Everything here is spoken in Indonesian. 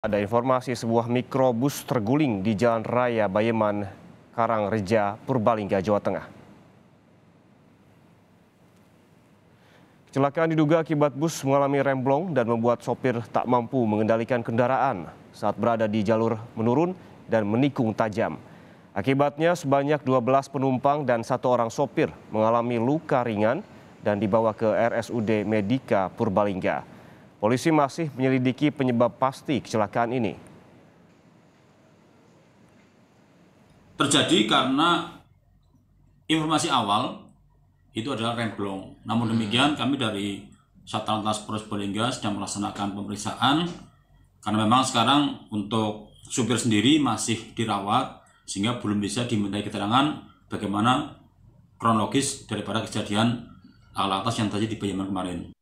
Ada informasi sebuah mikrobus terguling di Jalan Raya Bayeman, Karangreja, Purbalingga, Jawa Tengah. Kecelakaan diduga akibat bus mengalami remblong dan membuat sopir tak mampu mengendalikan kendaraan saat berada di jalur menurun dan menikung tajam. Akibatnya sebanyak 12 penumpang dan satu orang sopir mengalami luka ringan dan dibawa ke RSUD Medika Purbalingga. Polisi masih menyelidiki penyebab pasti kecelakaan ini. Terjadi karena informasi awal itu adalah remblong. Namun demikian kami dari Satlantas Polres Bolingga sedang melaksanakan pemeriksaan karena memang sekarang untuk supir sendiri masih dirawat sehingga belum bisa dimintai keterangan bagaimana kronologis daripada kejadian alat atas yang terjadi di Payaman kemarin.